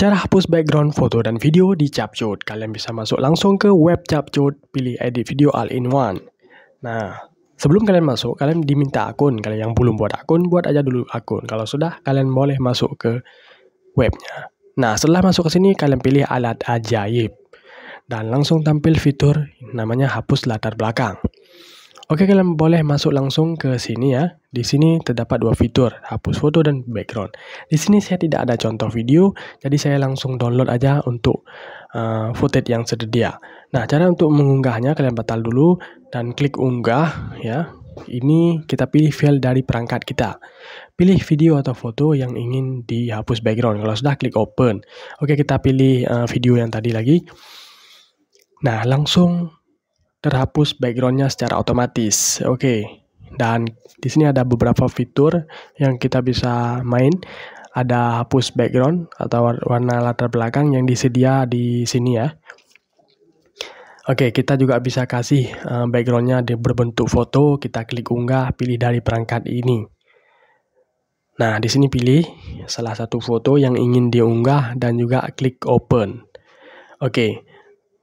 Cara hapus background foto dan video di Capcut. Kalian bisa masuk langsung ke web Capcut, pilih edit video all in one. Nah, sebelum kalian masuk, kalian diminta akun. Kalian yang belum buat akun, buat aja dulu akun. Kalau sudah, kalian boleh masuk ke webnya. Nah, setelah masuk ke sini, kalian pilih alat ajaib. Dan langsung tampil fitur namanya hapus latar belakang. Oke, kalian boleh masuk langsung ke sini ya. Di sini terdapat dua fitur, hapus foto dan background. Di sini saya tidak ada contoh video, jadi saya langsung download aja untuk uh, footage yang tersedia. Nah, cara untuk mengunggahnya kalian batal dulu dan klik unggah ya. Ini kita pilih file dari perangkat kita. Pilih video atau foto yang ingin dihapus background. Kalau sudah klik open. Oke, kita pilih uh, video yang tadi lagi. Nah, langsung terhapus backgroundnya secara otomatis. Oke, okay. dan di sini ada beberapa fitur yang kita bisa main. Ada hapus background atau warna latar belakang yang disedia di sini ya. Oke, okay, kita juga bisa kasih eh, backgroundnya backgroundnya berbentuk foto. Kita klik unggah, pilih dari perangkat ini. Nah, di sini pilih salah satu foto yang ingin diunggah dan juga klik open. Oke, okay,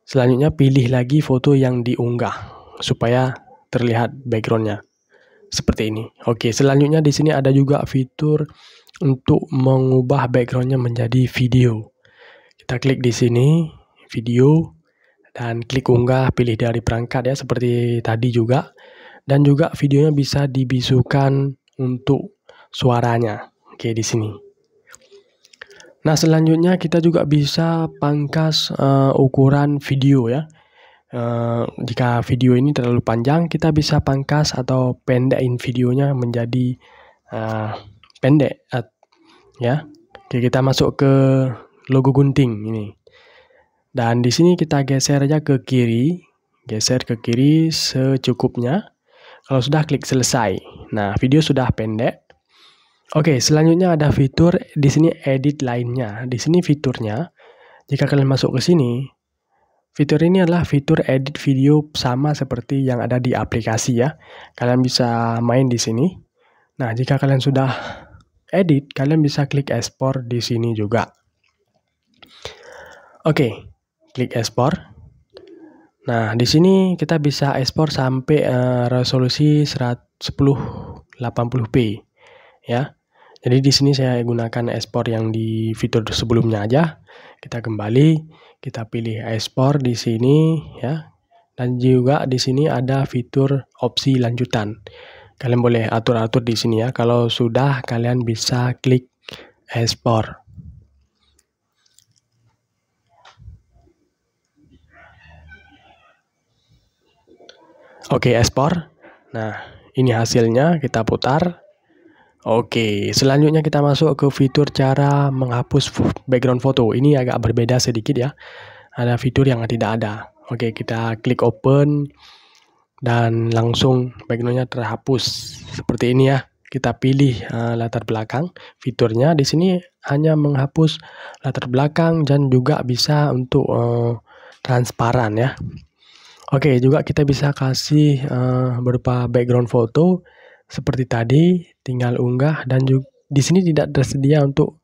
Selanjutnya pilih lagi foto yang diunggah supaya terlihat backgroundnya seperti ini. Oke, selanjutnya di sini ada juga fitur untuk mengubah backgroundnya menjadi video. Kita klik di sini video dan klik unggah, pilih dari perangkat ya seperti tadi juga. Dan juga videonya bisa dibisukan untuk suaranya. Oke, di sini. Nah, selanjutnya kita juga bisa pangkas uh, ukuran video ya. Uh, jika video ini terlalu panjang, kita bisa pangkas atau pendekin videonya menjadi uh, pendek uh, ya. Oke, kita masuk ke logo gunting ini. Dan di sini kita geser aja ke kiri, geser ke kiri secukupnya. Kalau sudah klik selesai. Nah, video sudah pendek. Oke, selanjutnya ada fitur di sini edit lainnya. Di sini fiturnya, jika kalian masuk ke sini, fitur ini adalah fitur edit video sama seperti yang ada di aplikasi ya. Kalian bisa main di sini. Nah, jika kalian sudah edit, kalian bisa klik ekspor di sini juga. Oke, klik ekspor. Nah, di sini kita bisa ekspor sampai uh, resolusi 1080p ya. Jadi di sini saya gunakan ekspor yang di fitur sebelumnya aja. Kita kembali, kita pilih ekspor di sini ya. Dan juga di sini ada fitur opsi lanjutan. Kalian boleh atur-atur di sini ya. Kalau sudah kalian bisa klik ekspor. Oke, ekspor. Nah, ini hasilnya kita putar Oke, selanjutnya kita masuk ke fitur cara menghapus background foto. Ini agak berbeda sedikit ya. Ada fitur yang tidak ada. Oke, kita klik open dan langsung backgroundnya terhapus. Seperti ini ya. Kita pilih uh, latar belakang. Fiturnya di sini hanya menghapus latar belakang dan juga bisa untuk uh, transparan ya. Oke, juga kita bisa kasih uh, berupa background foto seperti tadi, tinggal unggah dan juga di sini tidak tersedia untuk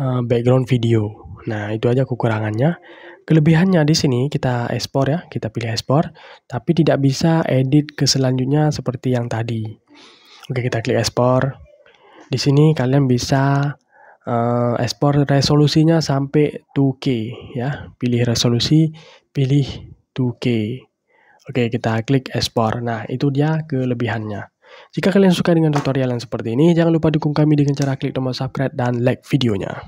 uh, background video. Nah, itu aja kekurangannya. Kelebihannya di sini kita ekspor ya, kita pilih ekspor, tapi tidak bisa edit ke selanjutnya seperti yang tadi. Oke, kita klik ekspor. Di sini kalian bisa uh, ekspor resolusinya sampai 2K ya. Pilih resolusi, pilih 2K. Oke, kita klik ekspor. Nah, itu dia kelebihannya. Jika kalian suka dengan tutorial yang seperti ini, jangan lupa dukung kami dengan cara klik tombol subscribe dan like videonya.